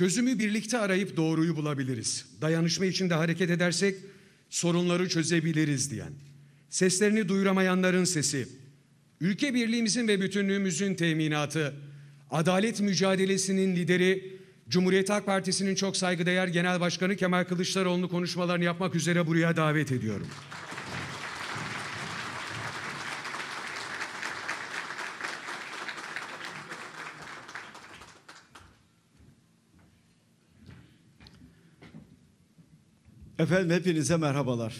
Çözümü birlikte arayıp doğruyu bulabiliriz. Dayanışma içinde hareket edersek sorunları çözebiliriz diyen, seslerini duyuramayanların sesi, ülke birliğimizin ve bütünlüğümüzün teminatı, adalet mücadelesinin lideri, Cumhuriyet Halk Partisi'nin çok saygıdeğer Genel Başkanı Kemal Kılıçdaroğlu'nu konuşmalarını yapmak üzere buraya davet ediyorum. Efendim hepinize merhabalar.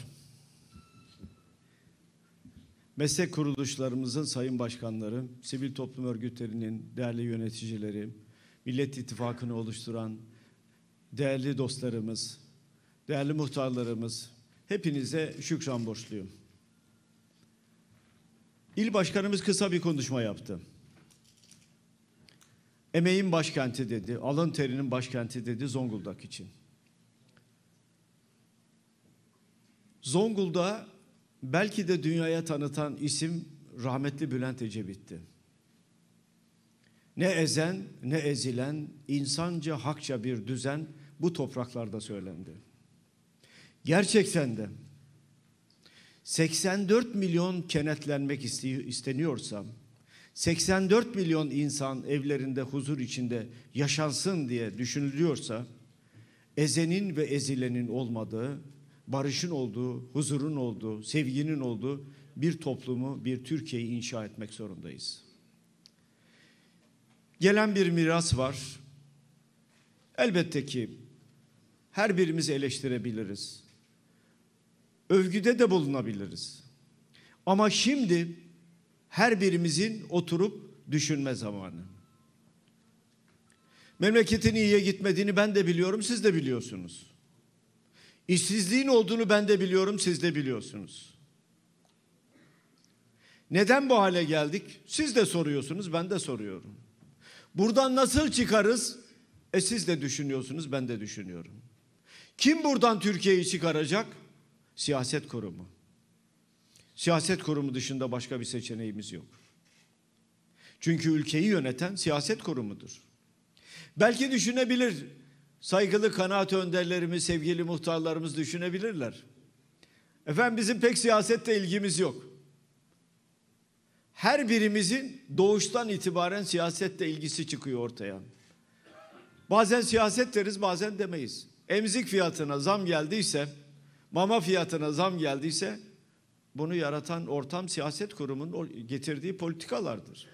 Meslek kuruluşlarımızın sayın başkanları, sivil toplum örgütlerinin değerli yöneticileri, Millet İttifakı'nı oluşturan değerli dostlarımız, değerli muhtarlarımız, hepinize şükran borçluyum. İl başkanımız kısa bir konuşma yaptı. Emeğin başkenti dedi, alın terinin başkenti dedi Zonguldak için. Zonguldak belki de dünyaya tanıtan isim rahmetli Bülent Ecevit'ti. Ne ezen ne ezilen insanca hakça bir düzen bu topraklarda söylendi. Gerçekten de 84 milyon kenetlenmek isteniyorsa, 84 milyon insan evlerinde huzur içinde yaşansın diye düşünülüyorsa, ezenin ve ezilenin olmadığı barışın olduğu, huzurun olduğu, sevginin olduğu bir toplumu, bir Türkiye'yi inşa etmek zorundayız. Gelen bir miras var. Elbette ki her birimiz eleştirebiliriz. Övgüde de bulunabiliriz. Ama şimdi her birimizin oturup düşünme zamanı. Memleketin iyiye gitmediğini ben de biliyorum, siz de biliyorsunuz. İşsizliğin olduğunu ben de biliyorum, siz de biliyorsunuz. Neden bu hale geldik? Siz de soruyorsunuz, ben de soruyorum. Buradan nasıl çıkarız? E siz de düşünüyorsunuz, ben de düşünüyorum. Kim buradan Türkiye'yi çıkaracak? Siyaset kurumu. Siyaset kurumu dışında başka bir seçeneğimiz yok. Çünkü ülkeyi yöneten siyaset kurumudur. Belki düşünebilir saygılı kanaat önderlerimiz, sevgili muhtarlarımız düşünebilirler. Efendim bizim pek siyasette ilgimiz yok. Her birimizin doğuştan itibaren siyasette ilgisi çıkıyor ortaya. Bazen siyaset deriz, bazen demeyiz. Emzik fiyatına zam geldiyse, mama fiyatına zam geldiyse bunu yaratan ortam siyaset kurumunun getirdiği politikalardır.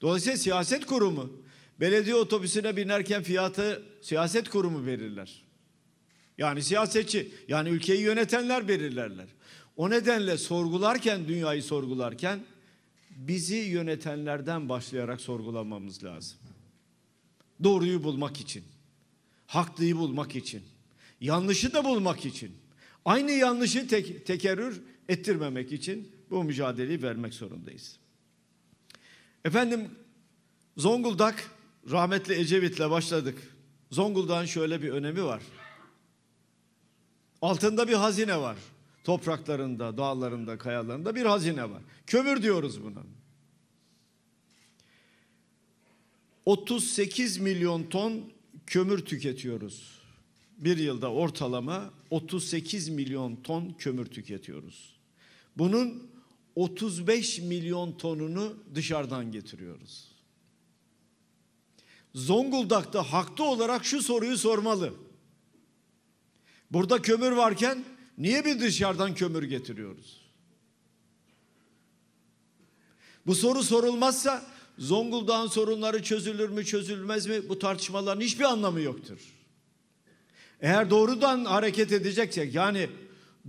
Dolayısıyla siyaset kurumu Belediye otobüsüne binerken fiyatı siyaset kurumu verirler. Yani siyasetçi, yani ülkeyi yönetenler belirlerler. O nedenle sorgularken, dünyayı sorgularken bizi yönetenlerden başlayarak sorgulamamız lazım. Doğruyu bulmak için, haklıyı bulmak için, yanlışı da bulmak için, aynı yanlışı tek, tekerrür ettirmemek için bu mücadeleyi vermek zorundayız. Efendim Zonguldak rahmetli Ecevit'le başladık. Zonguldak'ın şöyle bir önemi var. Altında bir hazine var. Topraklarında, dağlarında, kayalarında bir hazine var. Kömür diyoruz buna. 38 milyon ton kömür tüketiyoruz. Bir yılda ortalama 38 milyon ton kömür tüketiyoruz. Bunun 35 milyon tonunu dışarıdan getiriyoruz. Zonguldak'ta haklı olarak şu soruyu sormalı. Burada kömür varken niye bir dışarıdan kömür getiriyoruz? Bu soru sorulmazsa Zonguldak'ın sorunları çözülür mü çözülmez mi bu tartışmaların hiçbir anlamı yoktur. Eğer doğrudan hareket edeceksek yani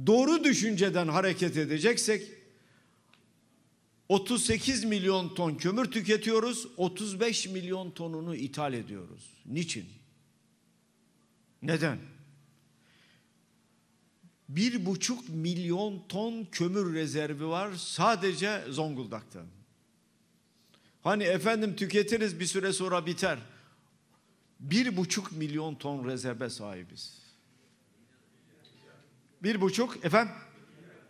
doğru düşünceden hareket edeceksek 38 milyon ton kömür tüketiyoruz, 35 milyon tonunu ithal ediyoruz. Niçin? Neden? Bir buçuk milyon ton kömür rezervi var sadece Zonguldak'ta. Hani efendim tüketiriz bir süre sonra biter. Bir buçuk milyon ton rezerve sahibiz. Bir buçuk efendim?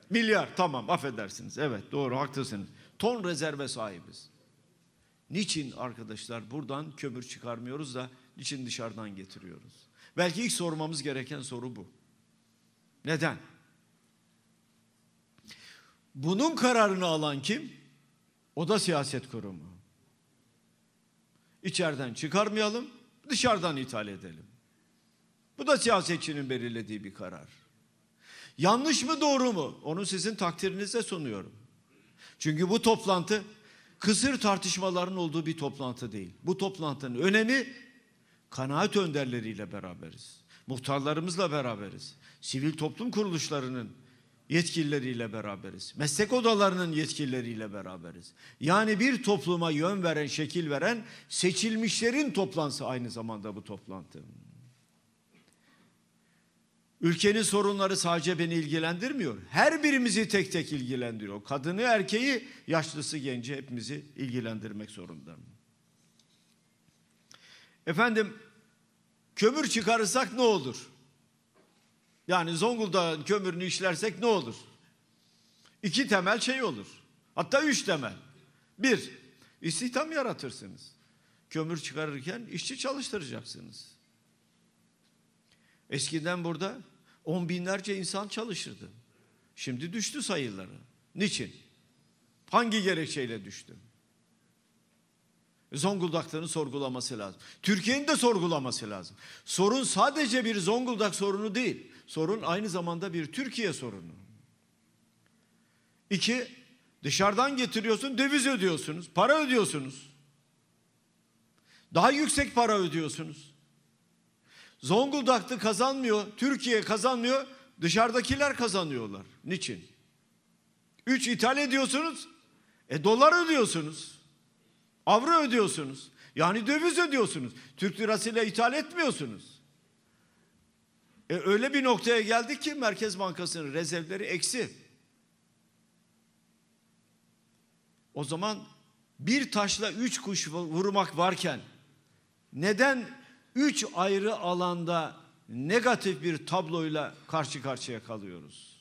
Milyar tamam affedersiniz evet doğru haklısınız ton rezerve sahibiz. Niçin arkadaşlar buradan kömür çıkarmıyoruz da niçin dışarıdan getiriyoruz? Belki ilk sormamız gereken soru bu. Neden? Bunun kararını alan kim? O da siyaset kurumu. İçeriden çıkarmayalım, dışarıdan ithal edelim. Bu da siyasetçinin belirlediği bir karar. Yanlış mı doğru mu? Onu sizin takdirinize sunuyorum. Çünkü bu toplantı kısır tartışmaların olduğu bir toplantı değil. Bu toplantının önemi kanaat önderleriyle beraberiz. Muhtarlarımızla beraberiz. Sivil toplum kuruluşlarının yetkilileriyle beraberiz. Meslek odalarının yetkilileriyle beraberiz. Yani bir topluma yön veren, şekil veren seçilmişlerin toplantısı aynı zamanda bu toplantı. Ülkenin sorunları sadece beni ilgilendirmiyor. Her birimizi tek tek ilgilendiriyor. Kadını, erkeği, yaşlısı, genci hepimizi ilgilendirmek zorunda. Efendim kömür çıkarırsak ne olur? Yani Zonguldak'ın kömürünü işlersek ne olur? İki temel şey olur. Hatta üç temel. Bir, istihdam yaratırsınız. Kömür çıkarırken işçi çalıştıracaksınız. Eskiden burada on binlerce insan çalışırdı. Şimdi düştü sayıları. Niçin? Hangi gerekçeyle düştü? Zonguldak'ların sorgulaması lazım. Türkiye'nin de sorgulaması lazım. Sorun sadece bir Zonguldak sorunu değil. Sorun aynı zamanda bir Türkiye sorunu. İki, dışarıdan getiriyorsun, döviz ödüyorsunuz, para ödüyorsunuz. Daha yüksek para ödüyorsunuz. Zonguldak'ta kazanmıyor, Türkiye kazanmıyor, dışarıdakiler kazanıyorlar. Niçin? Üç ithal ediyorsunuz, e dolar ödüyorsunuz, avro ödüyorsunuz. Yani döviz ödüyorsunuz. Türk lirasıyla ithal etmiyorsunuz. E öyle bir noktaya geldik ki Merkez Bankası'nın rezervleri eksi. O zaman bir taşla üç kuş vurmak varken neden üç ayrı alanda negatif bir tabloyla karşı karşıya kalıyoruz.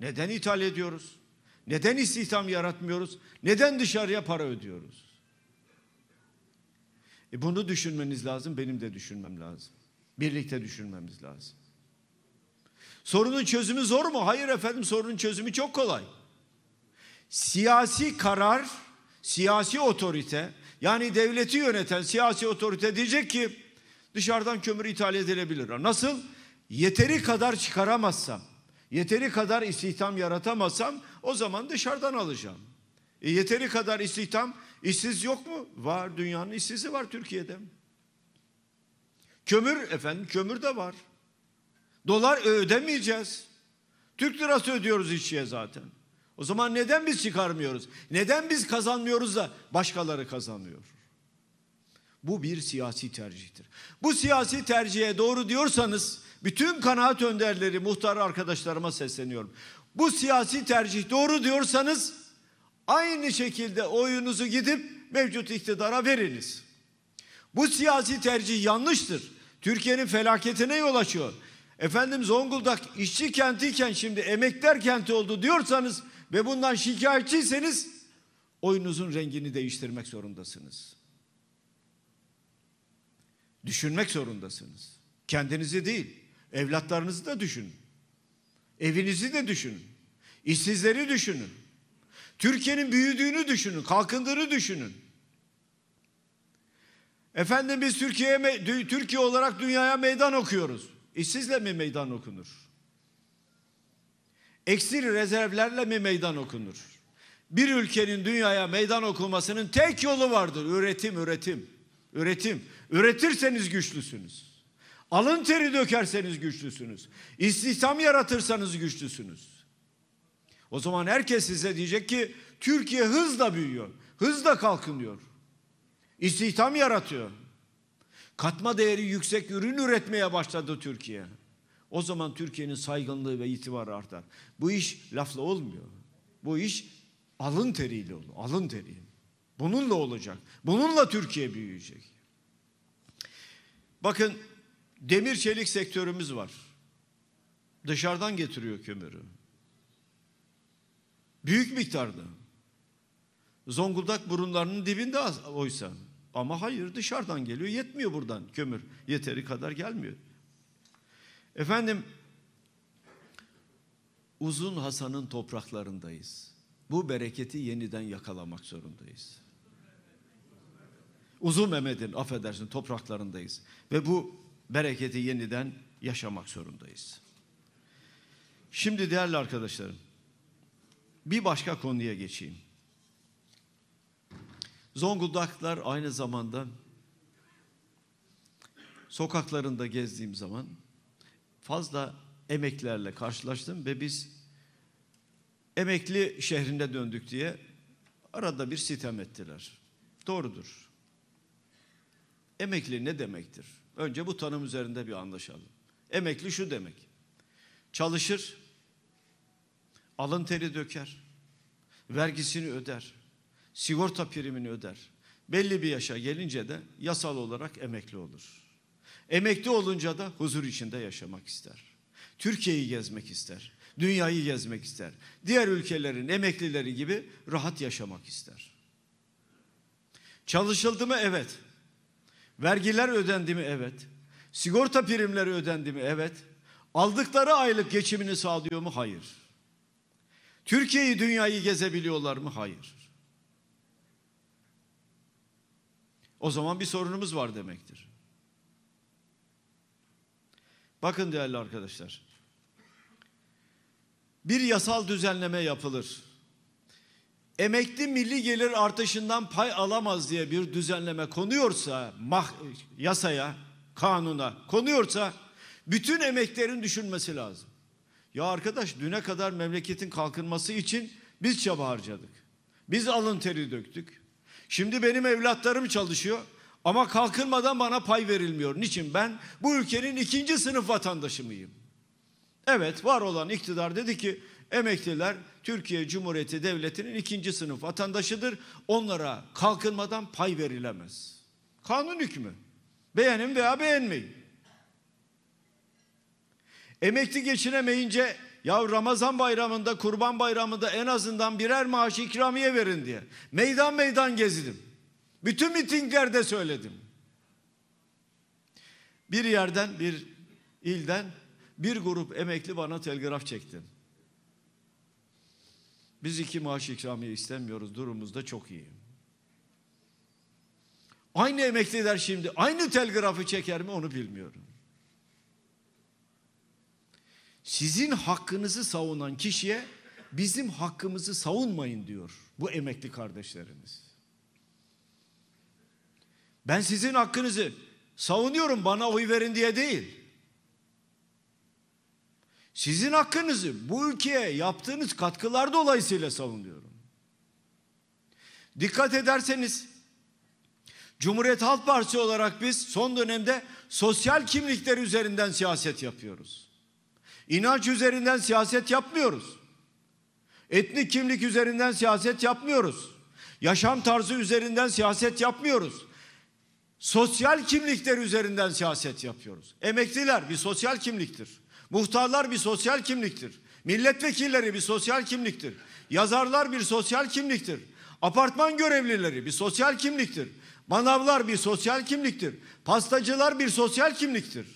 Neden ithal ediyoruz? Neden istihdam yaratmıyoruz? Neden dışarıya para ödüyoruz? E bunu düşünmeniz lazım, benim de düşünmem lazım. Birlikte düşünmemiz lazım. Sorunun çözümü zor mu? Hayır efendim sorunun çözümü çok kolay. Siyasi karar, siyasi otorite yani devleti yöneten siyasi otorite diyecek ki dışarıdan kömür ithal edilebilir. Nasıl? Yeteri kadar çıkaramazsam, yeteri kadar istihdam yaratamazsam o zaman dışarıdan alacağım. E yeteri kadar istihdam, işsiz yok mu? Var, dünyanın işsizi var Türkiye'de. Kömür efendim, kömür de var. Dolar e, ödemeyeceğiz. Türk lirası ödüyoruz işçiye zaten. O zaman neden biz çıkarmıyoruz? Neden biz kazanmıyoruz da başkaları kazanıyor? Bu bir siyasi tercihtir. Bu siyasi tercihe doğru diyorsanız bütün kanaat önderleri, muhtar arkadaşlarıma sesleniyorum. Bu siyasi tercih doğru diyorsanız aynı şekilde oyunuzu gidip mevcut iktidara veriniz. Bu siyasi tercih yanlıştır. Türkiye'nin felaketine yol açıyor. Efendim Zonguldak işçi kentiyken şimdi emekler kenti oldu diyorsanız ve bundan şikayetçiyseniz oyunuzun rengini değiştirmek zorundasınız. Düşünmek zorundasınız. Kendinizi değil, evlatlarınızı da düşünün. Evinizi de düşünün. İşsizleri düşünün. Türkiye'nin büyüdüğünü düşünün, kalkındığını düşünün. Efendim biz Türkiye Türkiye olarak dünyaya meydan okuyoruz. İşsizle mi meydan okunur? Eksil rezervlerle mi meydan okunur? Bir ülkenin dünyaya meydan okumasının tek yolu vardır. Üretim, üretim, üretim. Üretirseniz güçlüsünüz. Alın teri dökerseniz güçlüsünüz. İstihdam yaratırsanız güçlüsünüz. O zaman herkes size diyecek ki Türkiye hızla büyüyor. Hızla kalkınıyor. İstihdam yaratıyor. Katma değeri yüksek ürün üretmeye başladı Türkiye. O zaman Türkiye'nin saygınlığı ve itibarı artar. Bu iş lafla olmuyor. Bu iş alın teriyle olur. Alın teri. Bununla olacak. Bununla Türkiye büyüyecek. Bakın demir çelik sektörümüz var. Dışarıdan getiriyor kömürü. Büyük miktarda. Zonguldak burunlarının dibinde oysa. Ama hayır dışarıdan geliyor. Yetmiyor buradan kömür. Yeteri kadar gelmiyor. Efendim uzun Hasan'ın topraklarındayız. Bu bereketi yeniden yakalamak zorundayız. Uzun Mehmet'in affedersin topraklarındayız. Ve bu bereketi yeniden yaşamak zorundayız. Şimdi değerli arkadaşlarım bir başka konuya geçeyim. Zonguldaklar aynı zamanda sokaklarında gezdiğim zaman fazla emeklerle karşılaştım ve biz emekli şehrinde döndük diye arada bir sitem ettiler. Doğrudur. Emekli ne demektir? Önce bu tanım üzerinde bir anlaşalım. Emekli şu demek. Çalışır, alın teri döker, vergisini öder, sigorta primini öder. Belli bir yaşa gelince de yasal olarak emekli olur. Emekli olunca da huzur içinde yaşamak ister. Türkiye'yi gezmek ister. Dünyayı gezmek ister. Diğer ülkelerin emeklileri gibi rahat yaşamak ister. Çalışıldı mı? Evet. Vergiler ödendi mi? Evet. Sigorta primleri ödendi mi? Evet. Aldıkları aylık geçimini sağlıyor mu? Hayır. Türkiye'yi, dünyayı gezebiliyorlar mı? Hayır. O zaman bir sorunumuz var demektir. Bakın değerli arkadaşlar. Bir yasal düzenleme yapılır. Emekli milli gelir artışından pay alamaz diye bir düzenleme konuyorsa mah yasaya, kanuna konuyorsa bütün emeklerin düşünmesi lazım. Ya arkadaş düne kadar memleketin kalkınması için biz çaba harcadık. Biz alın teri döktük. Şimdi benim evlatlarım çalışıyor. Ama kalkınmadan bana pay verilmiyor. Niçin? Ben bu ülkenin ikinci sınıf vatandaşı mıyım? Evet var olan iktidar dedi ki emekliler Türkiye Cumhuriyeti Devleti'nin ikinci sınıf vatandaşıdır. Onlara kalkınmadan pay verilemez. Kanun hükmü. Beğenin veya beğenmeyin. Emekli geçinemeyince ya Ramazan bayramında, kurban bayramında en azından birer maaş ikramiye verin diye. Meydan meydan gezdim. Bütün mitinglerde söyledim. Bir yerden, bir ilden bir grup emekli bana telgraf çekti. Biz iki maaş ikramiye istemiyoruz. Durumumuz da çok iyi. Aynı emekliler şimdi aynı telgrafı çeker mi onu bilmiyorum. Sizin hakkınızı savunan kişiye bizim hakkımızı savunmayın diyor bu emekli kardeşlerimiz. Ben sizin hakkınızı savunuyorum bana oy verin diye değil. Sizin hakkınızı bu ülkeye yaptığınız katkılar dolayısıyla savunuyorum. Dikkat ederseniz Cumhuriyet Halk Partisi olarak biz son dönemde sosyal kimlikler üzerinden siyaset yapıyoruz. İnanç üzerinden siyaset yapmıyoruz. Etnik kimlik üzerinden siyaset yapmıyoruz. Yaşam tarzı üzerinden siyaset yapmıyoruz. Sosyal kimlikler üzerinden siyaset yapıyoruz. Emekliler bir sosyal kimliktir. Muhtarlar bir sosyal kimliktir. Milletvekilleri bir sosyal kimliktir. Yazarlar bir sosyal kimliktir. Apartman görevlileri bir sosyal kimliktir. Manavlar bir sosyal kimliktir. Pastacılar bir sosyal kimliktir.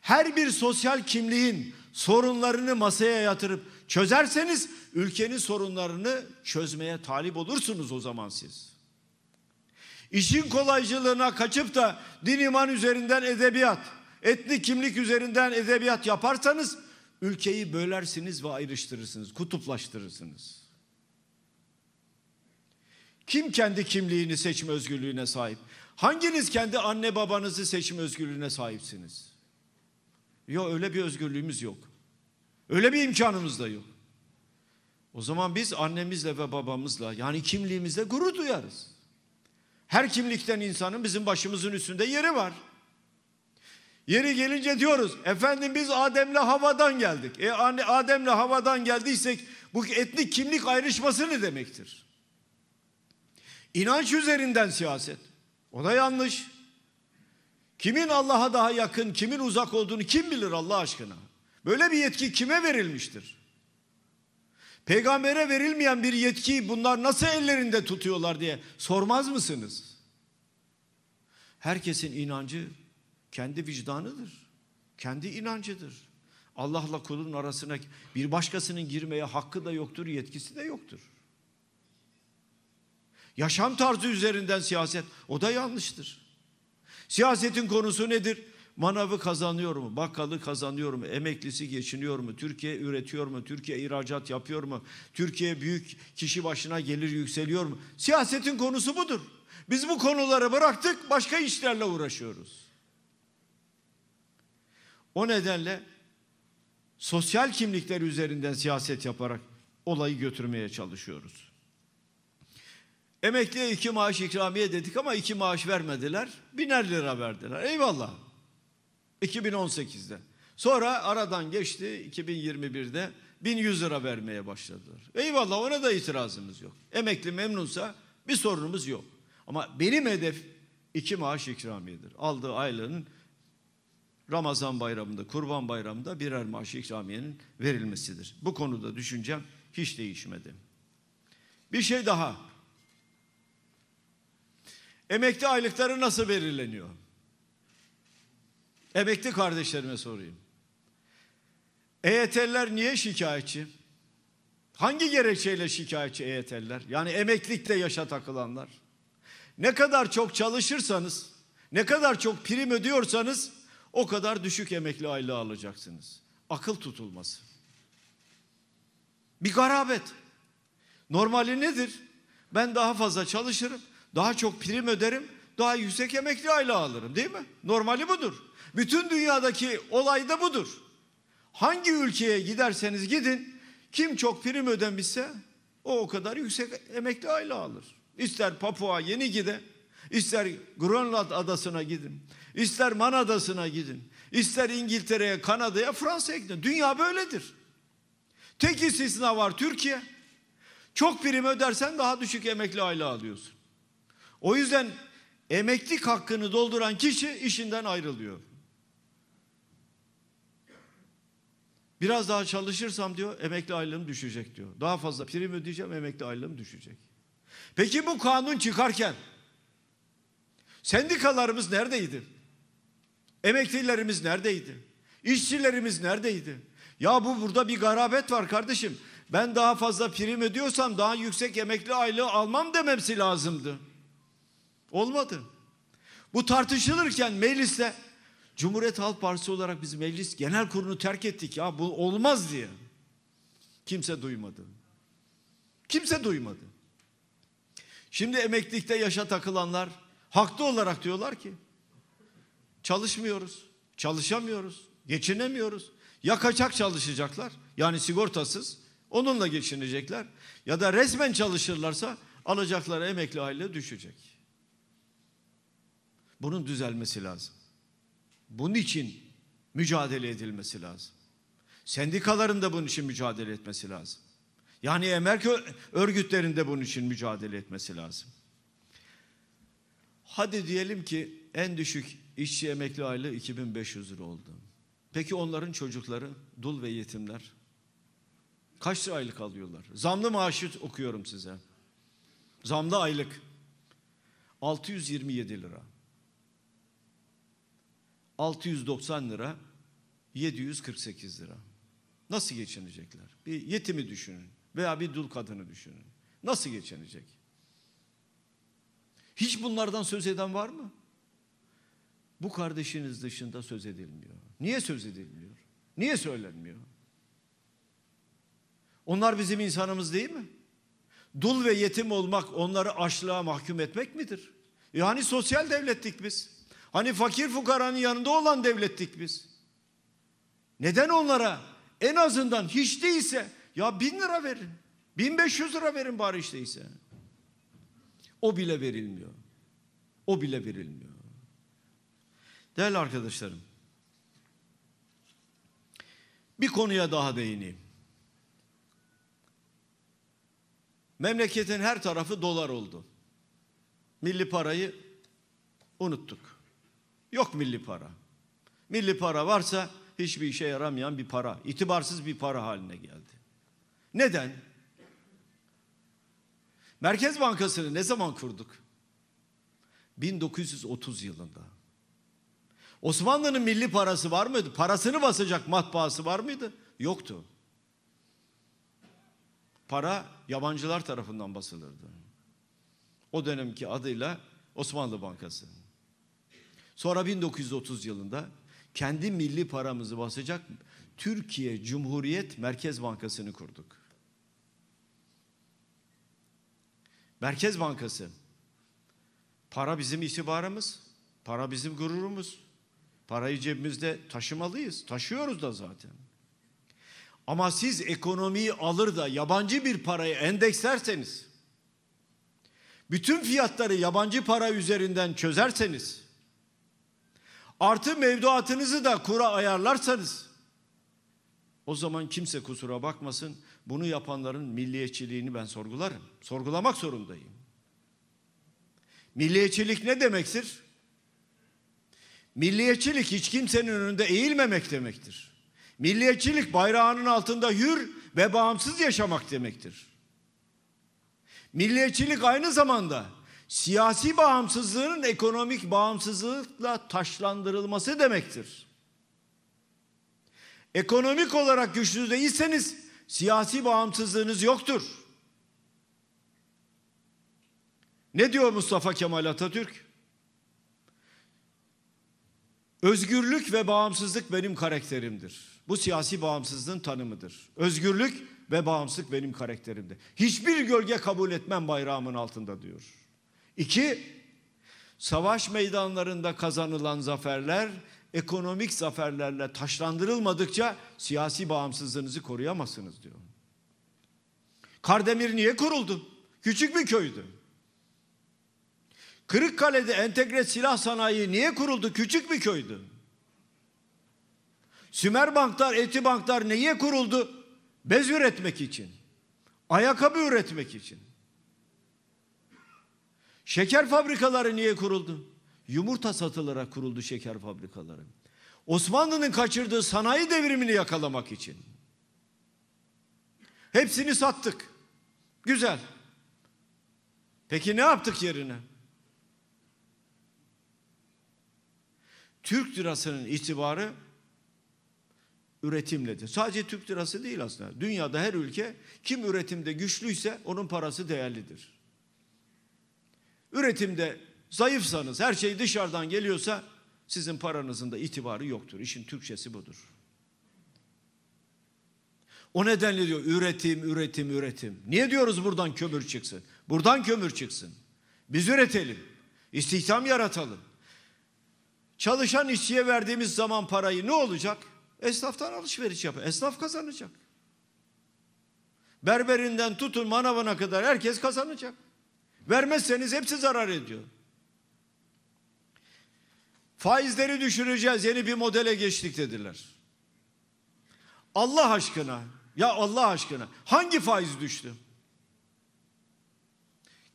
Her bir sosyal kimliğin sorunlarını masaya yatırıp çözerseniz ülkenin sorunlarını çözmeye talip olursunuz o zaman siz. İşin kolaycılığına kaçıp da din iman üzerinden edebiyat, etnik kimlik üzerinden edebiyat yaparsanız ülkeyi bölersiniz ve ayrıştırırsınız, kutuplaştırırsınız. Kim kendi kimliğini seçme özgürlüğüne sahip? Hanginiz kendi anne babanızı seçme özgürlüğüne sahipsiniz? Yok öyle bir özgürlüğümüz yok. Öyle bir imkanımız da yok. O zaman biz annemizle ve babamızla yani kimliğimizle gurur duyarız. Her kimlikten insanın bizim başımızın üstünde yeri var. Yeri gelince diyoruz efendim biz Adem'le havadan geldik. E hani Adem'le havadan geldiysek bu etnik kimlik ayrışması ne demektir? İnanç üzerinden siyaset. O da yanlış. Kimin Allah'a daha yakın, kimin uzak olduğunu kim bilir Allah aşkına? Böyle bir yetki kime verilmiştir? Peygambere verilmeyen bir yetkiyi bunlar nasıl ellerinde tutuyorlar diye sormaz mısınız? Herkesin inancı kendi vicdanıdır. Kendi inancıdır. Allah'la kulun arasına bir başkasının girmeye hakkı da yoktur, yetkisi de yoktur. Yaşam tarzı üzerinden siyaset o da yanlıştır. Siyasetin konusu nedir? Manavı kazanıyor mu? Bakkalı kazanıyor mu? Emeklisi geçiniyor mu? Türkiye üretiyor mu? Türkiye ihracat yapıyor mu? Türkiye büyük kişi başına gelir yükseliyor mu? Siyasetin konusu budur. Biz bu konuları bıraktık, başka işlerle uğraşıyoruz. O nedenle sosyal kimlikler üzerinden siyaset yaparak olayı götürmeye çalışıyoruz. Emekliye iki maaş ikramiye dedik ama iki maaş vermediler. Biner lira verdiler. Eyvallah. 2018'de. Sonra aradan geçti 2021'de 1100 lira vermeye başladılar. Eyvallah ona da itirazımız yok. Emekli memnunsa bir sorunumuz yok. Ama benim hedef iki maaş ikramiyedir. Aldığı aylığının Ramazan bayramında, kurban bayramında birer maaş ikramiyenin verilmesidir. Bu konuda düşüncem hiç değişmedi. Bir şey daha. Emekli aylıkları nasıl belirleniyor? Emekli kardeşlerime sorayım. EYT'liler niye şikayetçi? Hangi gerekçeyle şikayetçi EYT'liler? Yani emeklilikte yaşa takılanlar. Ne kadar çok çalışırsanız, ne kadar çok prim ödüyorsanız o kadar düşük emekli aylığı alacaksınız. Akıl tutulması. Bir garabet. Normali nedir? Ben daha fazla çalışırım, daha çok prim öderim, daha yüksek emekli aylığı alırım değil mi? Normali budur. Bütün dünyadaki olay da budur. Hangi ülkeye giderseniz gidin kim çok prim ödemişse o o kadar yüksek emekli aile alır. İster Papua Yeni Gide, ister Grönland adasına gidin, ister Man adasına gidin, ister İngiltere'ye, Kanada'ya, Fransa'ya gidin. Dünya böyledir. Tek istisna var Türkiye. Çok prim ödersen daha düşük emekli aile alıyorsun. O yüzden emeklilik hakkını dolduran kişi işinden ayrılıyor. Biraz daha çalışırsam diyor emekli aylığım düşecek diyor. Daha fazla prim ödeyeceğim emekli aylığım düşecek. Peki bu kanun çıkarken sendikalarımız neredeydi? Emeklilerimiz neredeydi? İşçilerimiz neredeydi? Ya bu burada bir garabet var kardeşim. Ben daha fazla prim ödüyorsam daha yüksek emekli aylığı almam dememsi lazımdı. Olmadı. Bu tartışılırken mecliste Cumhuriyet Halk Partisi olarak biz meclis genel kurulunu terk ettik ya bu olmaz diye. Kimse duymadı. Kimse duymadı. Şimdi emeklilikte yaşa takılanlar haklı olarak diyorlar ki çalışmıyoruz, çalışamıyoruz, geçinemiyoruz. Ya kaçak çalışacaklar yani sigortasız onunla geçinecekler ya da resmen çalışırlarsa alacakları emekli aile düşecek. Bunun düzelmesi lazım. Bunun için mücadele edilmesi lazım. Sendikaların da bunun için mücadele etmesi lazım. Yani emek örgütlerinde bunun için mücadele etmesi lazım. Hadi diyelim ki en düşük işçi emekli aylığı 2500 lira oldu. Peki onların çocukları dul ve yetimler kaç lira aylık alıyorlar? Zamlı maaşı okuyorum size. Zamlı aylık 627 lira. 690 lira, 748 lira. Nasıl geçinecekler? Bir yetimi düşünün veya bir dul kadını düşünün. Nasıl geçinecek? Hiç bunlardan söz eden var mı? Bu kardeşiniz dışında söz edilmiyor. Niye söz edilmiyor? Niye söylenmiyor? Onlar bizim insanımız değil mi? Dul ve yetim olmak onları açlığa mahkum etmek midir? Yani sosyal devlettik biz. Hani fakir fukaranın yanında olan devlettik biz. Neden onlara en azından hiç değilse ya bin lira verin. 1500 lira verin bari hiç değilse. O bile verilmiyor. O bile verilmiyor. Değerli arkadaşlarım. Bir konuya daha değineyim. Memleketin her tarafı dolar oldu. Milli parayı unuttuk. Yok milli para. Milli para varsa hiçbir işe yaramayan bir para, itibarsız bir para haline geldi. Neden? Merkez Bankası'nı ne zaman kurduk? 1930 yılında. Osmanlı'nın milli parası var mıydı? Parasını basacak matbaası var mıydı? Yoktu. Para yabancılar tarafından basılırdı. O dönemki adıyla Osmanlı Bankası. Sonra 1930 yılında kendi milli paramızı basacak Türkiye Cumhuriyet Merkez Bankası'nı kurduk. Merkez Bankası. Para bizim itibarımız, para bizim gururumuz. Parayı cebimizde taşımalıyız. Taşıyoruz da zaten. Ama siz ekonomiyi alır da yabancı bir parayı endekslerseniz, bütün fiyatları yabancı para üzerinden çözerseniz, Artı mevduatınızı da kura ayarlarsanız o zaman kimse kusura bakmasın. Bunu yapanların milliyetçiliğini ben sorgularım. Sorgulamak zorundayım. Milliyetçilik ne demektir? Milliyetçilik hiç kimsenin önünde eğilmemek demektir. Milliyetçilik bayrağının altında hür ve bağımsız yaşamak demektir. Milliyetçilik aynı zamanda Siyasi bağımsızlığın ekonomik bağımsızlıkla taşlandırılması demektir. Ekonomik olarak güçlü değilseniz siyasi bağımsızlığınız yoktur. Ne diyor Mustafa Kemal Atatürk? Özgürlük ve bağımsızlık benim karakterimdir. Bu siyasi bağımsızlığın tanımıdır. Özgürlük ve bağımsızlık benim karakterimdir. Hiçbir gölge kabul etmem bayrağımın altında diyor. İki, savaş meydanlarında kazanılan zaferler ekonomik zaferlerle taşlandırılmadıkça siyasi bağımsızlığınızı koruyamazsınız diyor. Kardemir niye kuruldu? Küçük bir köydü. Kırıkkale'de entegre silah sanayi niye kuruldu? Küçük bir köydü. Sümer banklar, eti banklar niye kuruldu? Bez üretmek için. Ayakkabı üretmek için. Şeker fabrikaları niye kuruldu? Yumurta satılarak kuruldu şeker fabrikaları. Osmanlı'nın kaçırdığı sanayi devrimini yakalamak için. Hepsini sattık. Güzel. Peki ne yaptık yerine? Türk lirasının itibarı üretimledir. Sadece Türk lirası değil aslında. Dünyada her ülke kim üretimde güçlüyse onun parası değerlidir üretimde zayıfsanız, her şey dışarıdan geliyorsa sizin paranızın da itibarı yoktur. İşin Türkçesi budur. O nedenle diyor üretim, üretim, üretim. Niye diyoruz buradan kömür çıksın? Buradan kömür çıksın. Biz üretelim. İstihdam yaratalım. Çalışan işçiye verdiğimiz zaman parayı ne olacak? Esnaftan alışveriş yapın. Esnaf kazanacak. Berberinden tutun manavına kadar herkes kazanacak. Vermezseniz hepsi zarar ediyor. Faizleri düşüreceğiz yeni bir modele geçtik dediler. Allah aşkına ya Allah aşkına hangi faiz düştü?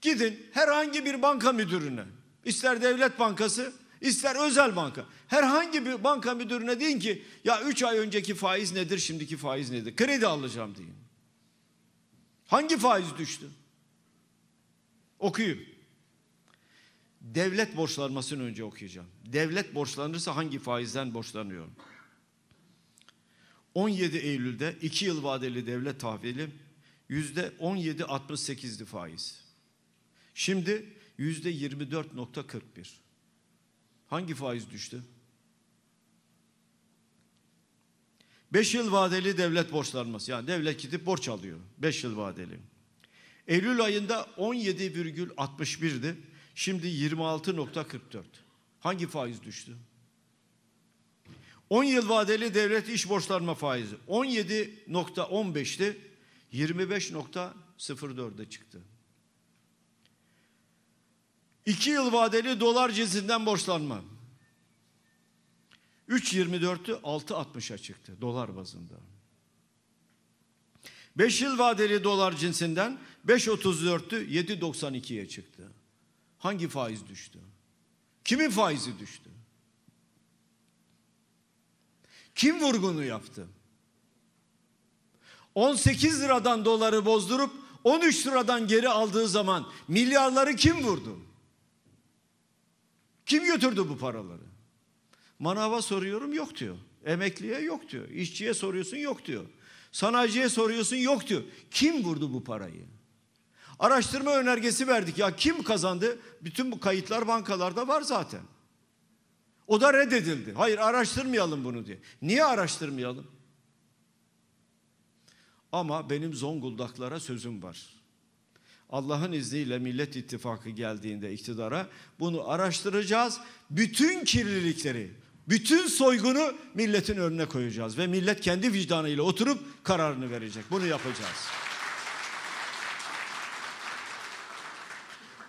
Gidin herhangi bir banka müdürüne ister devlet bankası ister özel banka herhangi bir banka müdürüne deyin ki ya 3 ay önceki faiz nedir şimdiki faiz nedir kredi alacağım deyin. Hangi faiz düştü? Okuyun. Devlet borçlanmasını önce okuyacağım. Devlet borçlanırsa hangi faizden borçlanıyor? 17 Eylül'de 2 yıl vadeli devlet tahvili yüzde 17.68'di faiz. Şimdi yüzde 24.41. Hangi faiz düştü? 5 yıl vadeli devlet borçlanması. Yani devlet gidip borç alıyor. 5 yıl vadeli. Eylül ayında 17,61'di. Şimdi 26,44. Hangi faiz düştü? 10 yıl vadeli devlet iş borçlanma faizi 17.15'ti. 25.04'e çıktı. 2 yıl vadeli dolar cinsinden borçlanma. 3.24'ü 6.60'a çıktı dolar bazında. 5 yıl vadeli dolar cinsinden 5.34'tü 7.92'ye çıktı. Hangi faiz düştü? Kimin faizi düştü? Kim vurgunu yaptı? 18 liradan doları bozdurup 13 liradan geri aldığı zaman milyarları kim vurdu? Kim götürdü bu paraları? Manava soruyorum yok diyor. Emekliye yok diyor. İşçiye soruyorsun yok diyor. Sanayiciye soruyorsun yok diyor. Kim vurdu bu parayı? Araştırma önergesi verdik ya kim kazandı? Bütün bu kayıtlar bankalarda var zaten. O da reddedildi. Hayır araştırmayalım bunu diye. Niye araştırmayalım? Ama benim Zonguldaklara sözüm var. Allah'ın izniyle Millet İttifakı geldiğinde iktidara bunu araştıracağız. Bütün kirlilikleri, bütün soygunu milletin önüne koyacağız ve millet kendi vicdanıyla oturup kararını verecek. Bunu yapacağız.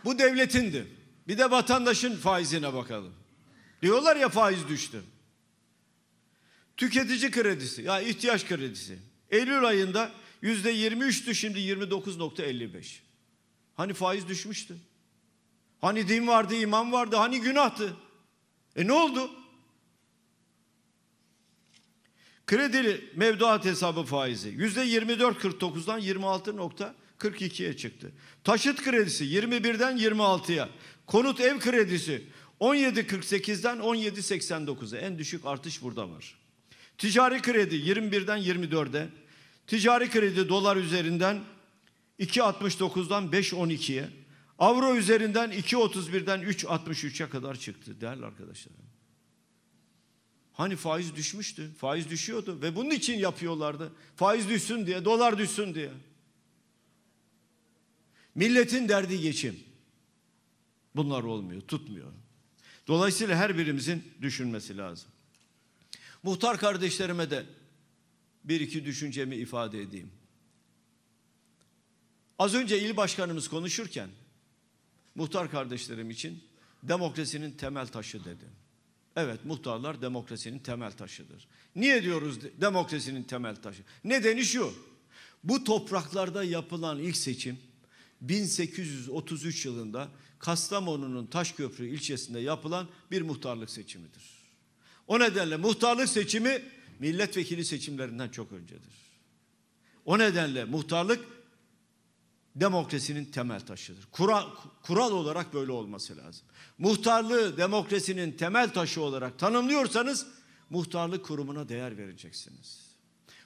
Bu devletindi. Bir de vatandaşın faizine bakalım. Diyorlar ya faiz düştü. Tüketici kredisi, ya yani ihtiyaç kredisi. Eylül ayında yüzde 23'tü şimdi 29.55. Hani faiz düşmüştü? Hani din vardı, iman vardı, hani günahtı? E ne oldu? Kredili mevduat hesabı faizi %24.49'dan 26.42'ye çıktı. Taşıt kredisi 21'den 26'ya. Konut ev kredisi 17.48'den 17.89'a. En düşük artış burada var. Ticari kredi 21'den 24'e. Ticari kredi dolar üzerinden 2.69'dan 5.12'ye. Avro üzerinden 2.31'den 3.63'e kadar çıktı değerli arkadaşlarım. Hani faiz düşmüştü, faiz düşüyordu ve bunun için yapıyorlardı. Faiz düşsün diye, dolar düşsün diye. Milletin derdi geçim. Bunlar olmuyor, tutmuyor. Dolayısıyla her birimizin düşünmesi lazım. Muhtar kardeşlerime de bir iki düşüncemi ifade edeyim. Az önce il başkanımız konuşurken muhtar kardeşlerim için demokrasinin temel taşı dedi. Evet muhtarlar demokrasinin temel taşıdır. Niye diyoruz demokrasinin temel taşı? Nedeni şu. Bu topraklarda yapılan ilk seçim 1833 yılında Kastamonu'nun Taşköprü ilçesinde yapılan bir muhtarlık seçimidir. O nedenle muhtarlık seçimi milletvekili seçimlerinden çok öncedir. O nedenle muhtarlık demokrasinin temel taşıdır. Kural, kural olarak böyle olması lazım. Muhtarlığı demokrasinin temel taşı olarak tanımlıyorsanız muhtarlık kurumuna değer vereceksiniz.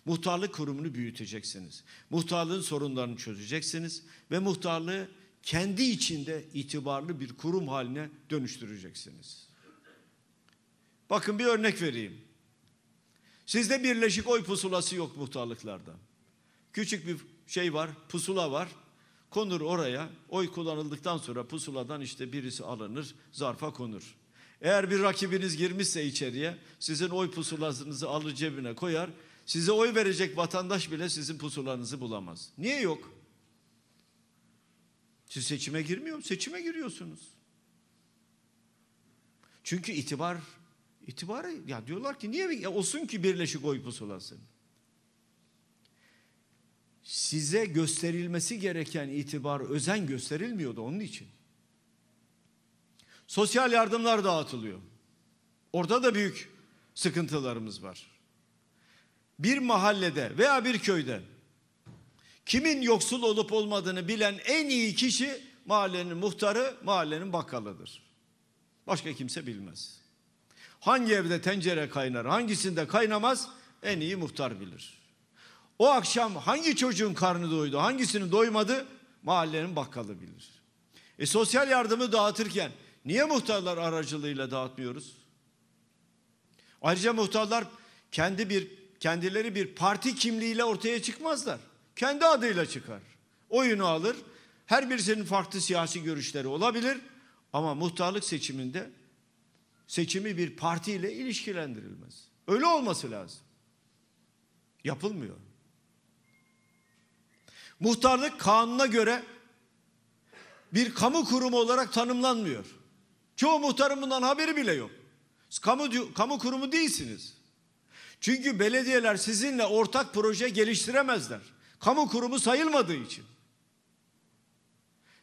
Muhtarlık kurumunu büyüteceksiniz. Muhtarlığın sorunlarını çözeceksiniz ve muhtarlığı kendi içinde itibarlı bir kurum haline dönüştüreceksiniz. Bakın bir örnek vereyim. Sizde birleşik oy pusulası yok muhtarlıklarda. Küçük bir şey var, pusula var konur oraya. Oy kullanıldıktan sonra pusuladan işte birisi alınır, zarfa konur. Eğer bir rakibiniz girmişse içeriye sizin oy pusulasınızı alır cebine koyar. Size oy verecek vatandaş bile sizin pusulanızı bulamaz. Niye yok? Siz seçime girmiyor Seçime giriyorsunuz. Çünkü itibar, itibarı ya diyorlar ki niye ya olsun ki birleşik oy pusulası? size gösterilmesi gereken itibar, özen gösterilmiyordu onun için. Sosyal yardımlar dağıtılıyor. Orada da büyük sıkıntılarımız var. Bir mahallede veya bir köyde kimin yoksul olup olmadığını bilen en iyi kişi mahallenin muhtarı, mahallenin bakkalıdır. Başka kimse bilmez. Hangi evde tencere kaynar, hangisinde kaynamaz en iyi muhtar bilir. O akşam hangi çocuğun karnı doydu, hangisinin doymadı mahallenin bakkalı bilir. E sosyal yardımı dağıtırken niye muhtarlar aracılığıyla dağıtmıyoruz? Ayrıca muhtarlar kendi bir kendileri bir parti kimliğiyle ortaya çıkmazlar. Kendi adıyla çıkar. Oyunu alır. Her birisinin farklı siyasi görüşleri olabilir ama muhtarlık seçiminde seçimi bir partiyle ilişkilendirilmez. Öyle olması lazım. Yapılmıyor. Muhtarlık kanuna göre bir kamu kurumu olarak tanımlanmıyor. Çoğu muhtarın bundan haberi bile yok. Kamu, kamu kurumu değilsiniz. Çünkü belediyeler sizinle ortak proje geliştiremezler. Kamu kurumu sayılmadığı için.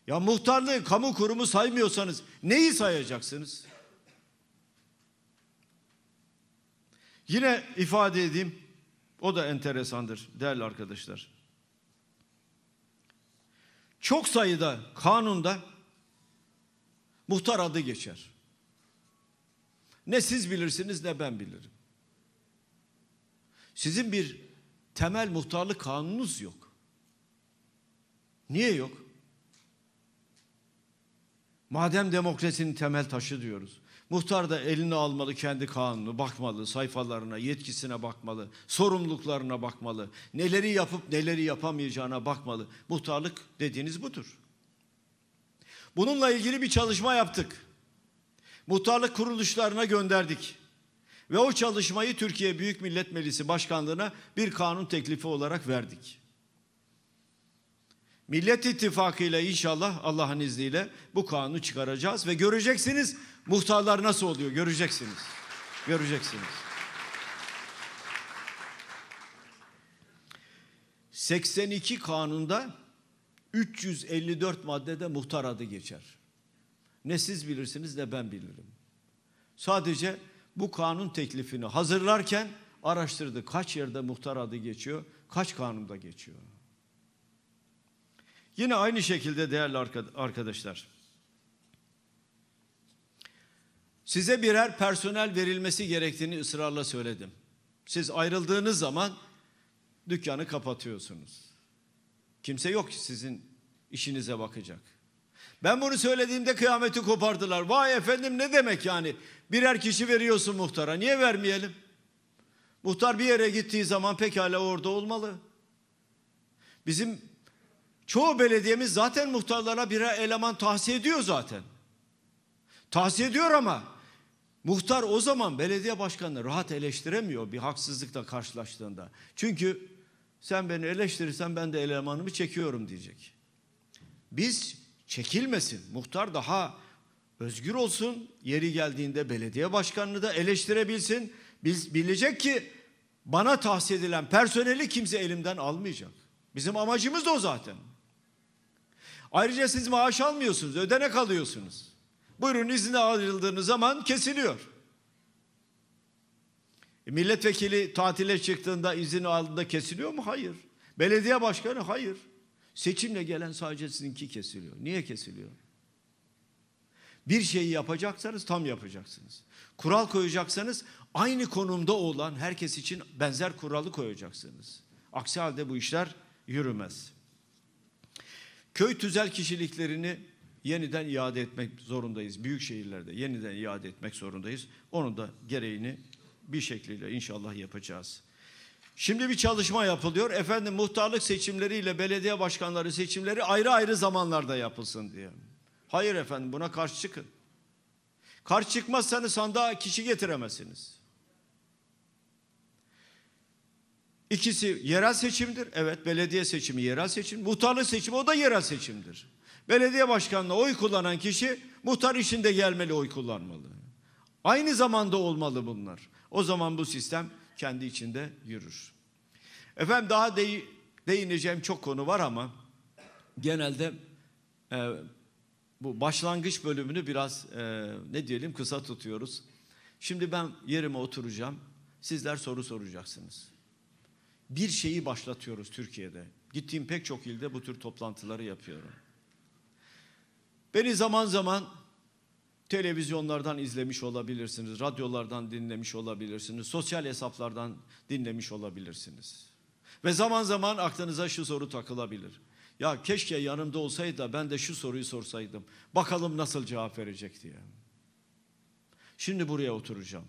Ya muhtarlığı kamu kurumu saymıyorsanız neyi sayacaksınız? Yine ifade edeyim. O da enteresandır değerli arkadaşlar çok sayıda kanunda muhtar adı geçer. Ne siz bilirsiniz ne ben bilirim. Sizin bir temel muhtarlık kanununuz yok. Niye yok? Madem demokrasinin temel taşı diyoruz. Muhtar da elini almalı kendi kanunu, bakmalı, sayfalarına, yetkisine bakmalı, sorumluluklarına bakmalı, neleri yapıp neleri yapamayacağına bakmalı. Muhtarlık dediğiniz budur. Bununla ilgili bir çalışma yaptık. Muhtarlık kuruluşlarına gönderdik. Ve o çalışmayı Türkiye Büyük Millet Meclisi Başkanlığı'na bir kanun teklifi olarak verdik. Millet İttifakı'yla inşallah Allah'ın izniyle bu kanunu çıkaracağız ve göreceksiniz muhtarlar nasıl oluyor göreceksiniz. Göreceksiniz. 82 kanunda 354 maddede muhtar adı geçer. Ne siz bilirsiniz ne ben bilirim. Sadece bu kanun teklifini hazırlarken araştırdı kaç yerde muhtar adı geçiyor, kaç kanunda geçiyor. Yine aynı şekilde değerli arkadaşlar. Size birer personel verilmesi gerektiğini ısrarla söyledim. Siz ayrıldığınız zaman dükkanı kapatıyorsunuz. Kimse yok ki sizin işinize bakacak. Ben bunu söylediğimde kıyameti kopardılar. Vay efendim ne demek yani? Birer kişi veriyorsun muhtara. Niye vermeyelim? Muhtar bir yere gittiği zaman pekala orada olmalı. Bizim Çoğu belediyemiz zaten muhtarlara birer eleman tahsiye ediyor zaten. Tahsiye ediyor ama muhtar o zaman belediye başkanını rahat eleştiremiyor bir haksızlıkla karşılaştığında. Çünkü sen beni eleştirirsen ben de elemanımı çekiyorum diyecek. Biz çekilmesin. Muhtar daha özgür olsun. Yeri geldiğinde belediye başkanını da eleştirebilsin. Biz bilecek ki bana tahsis edilen personeli kimse elimden almayacak. Bizim amacımız da o zaten. Ayrıca siz maaş almıyorsunuz, ödenek alıyorsunuz. Buyurun izne ayrıldığınız zaman kesiliyor. E, milletvekili tatile çıktığında izin aldığında kesiliyor mu? Hayır. Belediye başkanı? Hayır. Seçimle gelen sadece sizinki kesiliyor. Niye kesiliyor? Bir şeyi yapacaksanız tam yapacaksınız. Kural koyacaksanız aynı konumda olan herkes için benzer kuralı koyacaksınız. Aksi halde bu işler yürümez. Köy tüzel kişiliklerini yeniden iade etmek zorundayız. Büyük şehirlerde yeniden iade etmek zorundayız. Onun da gereğini bir şekliyle inşallah yapacağız. Şimdi bir çalışma yapılıyor. Efendim muhtarlık seçimleriyle belediye başkanları seçimleri ayrı ayrı zamanlarda yapılsın diye. Hayır efendim buna karşı çıkın. Karşı çıkmazsanız sandığa kişi getiremezsiniz. İkisi yerel seçimdir. Evet belediye seçimi yerel seçim. Muhtarlık seçimi o da yerel seçimdir. Belediye başkanına oy kullanan kişi muhtar işinde gelmeli oy kullanmalı. Aynı zamanda olmalı bunlar. O zaman bu sistem kendi içinde yürür. Efendim daha de değineceğim çok konu var ama genelde e, bu başlangıç bölümünü biraz e, ne diyelim kısa tutuyoruz. Şimdi ben yerime oturacağım. Sizler soru soracaksınız bir şeyi başlatıyoruz Türkiye'de. Gittiğim pek çok ilde bu tür toplantıları yapıyorum. Beni zaman zaman televizyonlardan izlemiş olabilirsiniz, radyolardan dinlemiş olabilirsiniz, sosyal hesaplardan dinlemiş olabilirsiniz. Ve zaman zaman aklınıza şu soru takılabilir. Ya keşke yanımda olsaydı da ben de şu soruyu sorsaydım. Bakalım nasıl cevap verecek diye. Şimdi buraya oturacağım.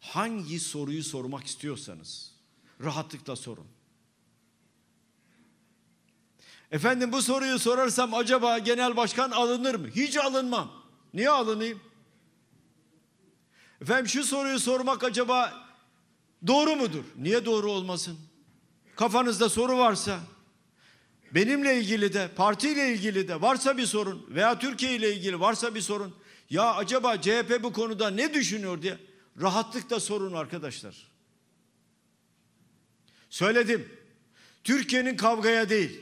Hangi soruyu sormak istiyorsanız rahatlıkla sorun. Efendim bu soruyu sorarsam acaba genel başkan alınır mı? Hiç alınmam. Niye alınayım? Efendim şu soruyu sormak acaba doğru mudur? Niye doğru olmasın? Kafanızda soru varsa benimle ilgili de partiyle ilgili de varsa bir sorun veya Türkiye ile ilgili varsa bir sorun ya acaba CHP bu konuda ne düşünüyor diye rahatlıkla sorun arkadaşlar. Söyledim. Türkiye'nin kavgaya değil.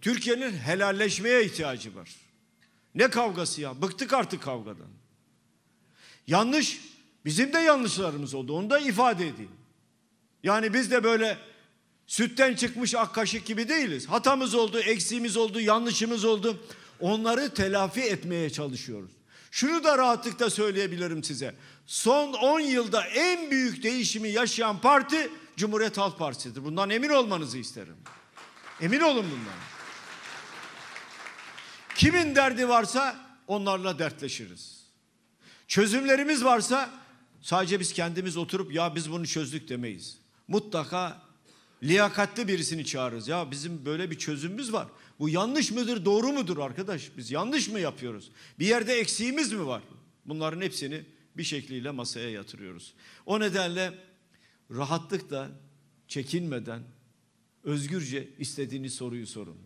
Türkiye'nin helalleşmeye ihtiyacı var. Ne kavgası ya? Bıktık artık kavgadan. Yanlış. Bizim de yanlışlarımız oldu. Onu da ifade edeyim. Yani biz de böyle sütten çıkmış ak kaşık gibi değiliz. Hatamız oldu, eksiğimiz oldu, yanlışımız oldu. Onları telafi etmeye çalışıyoruz. Şunu da rahatlıkla söyleyebilirim size. Son 10 yılda en büyük değişimi yaşayan parti Cumhuriyet Halk Partisi'dir. Bundan emin olmanızı isterim. Emin olun bundan. Kimin derdi varsa onlarla dertleşiriz. Çözümlerimiz varsa sadece biz kendimiz oturup ya biz bunu çözdük demeyiz. Mutlaka liyakatli birisini çağırırız. Ya bizim böyle bir çözümümüz var. Bu yanlış mıdır, doğru mudur arkadaş? Biz yanlış mı yapıyoruz? Bir yerde eksiğimiz mi var? Bunların hepsini bir şekliyle masaya yatırıyoruz. O nedenle rahatlıkla, çekinmeden, özgürce istediğiniz soruyu sorun.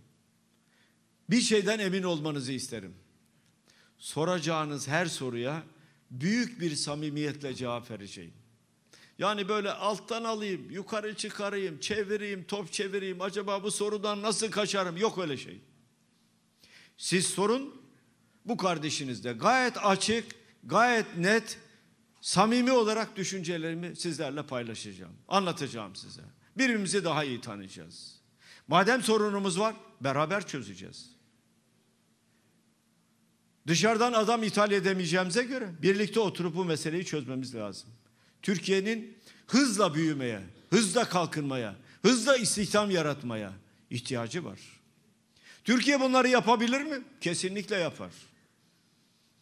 Bir şeyden emin olmanızı isterim. Soracağınız her soruya büyük bir samimiyetle cevap vereceğim. Yani böyle alttan alayım, yukarı çıkarayım, çevireyim, top çevireyim. Acaba bu sorudan nasıl kaçarım? Yok öyle şey. Siz sorun, bu kardeşinizde gayet açık, gayet net samimi olarak düşüncelerimi sizlerle paylaşacağım. Anlatacağım size. Birbirimizi daha iyi tanıyacağız. Madem sorunumuz var beraber çözeceğiz. Dışarıdan adam ithal edemeyeceğimize göre birlikte oturup bu meseleyi çözmemiz lazım. Türkiye'nin hızla büyümeye, hızla kalkınmaya, hızla istihdam yaratmaya ihtiyacı var. Türkiye bunları yapabilir mi? Kesinlikle yapar.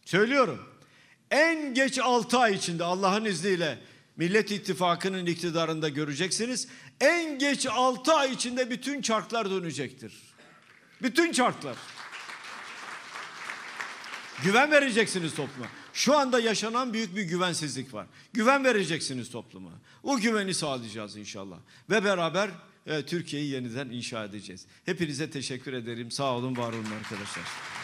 Söylüyorum en geç 6 ay içinde Allah'ın izniyle Millet İttifakı'nın iktidarında göreceksiniz. En geç 6 ay içinde bütün çarklar dönecektir. Bütün çarklar. güven vereceksiniz topluma. Şu anda yaşanan büyük bir güvensizlik var. Güven vereceksiniz topluma. O güveni sağlayacağız inşallah. Ve beraber e, Türkiye'yi yeniden inşa edeceğiz. Hepinize teşekkür ederim. Sağ olun, var olun arkadaşlar.